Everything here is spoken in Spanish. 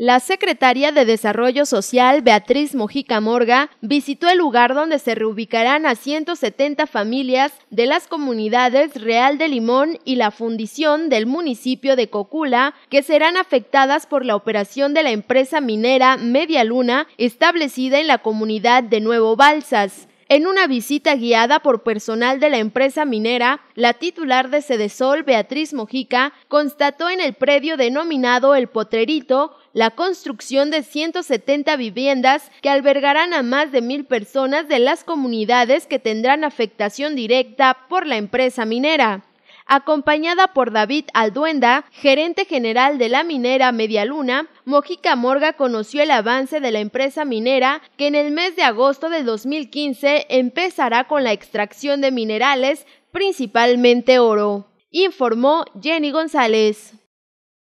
La secretaria de Desarrollo Social, Beatriz Mojica Morga, visitó el lugar donde se reubicarán a 170 familias de las comunidades Real de Limón y la fundición del municipio de Cocula, que serán afectadas por la operación de la empresa minera Media Luna, establecida en la comunidad de Nuevo Balsas. En una visita guiada por personal de la empresa minera, la titular de Sedesol, Beatriz Mojica, constató en el predio denominado El Potrerito la construcción de 170 viviendas que albergarán a más de mil personas de las comunidades que tendrán afectación directa por la empresa minera acompañada por David Alduenda, gerente general de la minera Medialuna, Mojica Morga conoció el avance de la empresa minera que en el mes de agosto de 2015 empezará con la extracción de minerales, principalmente oro, informó Jenny González.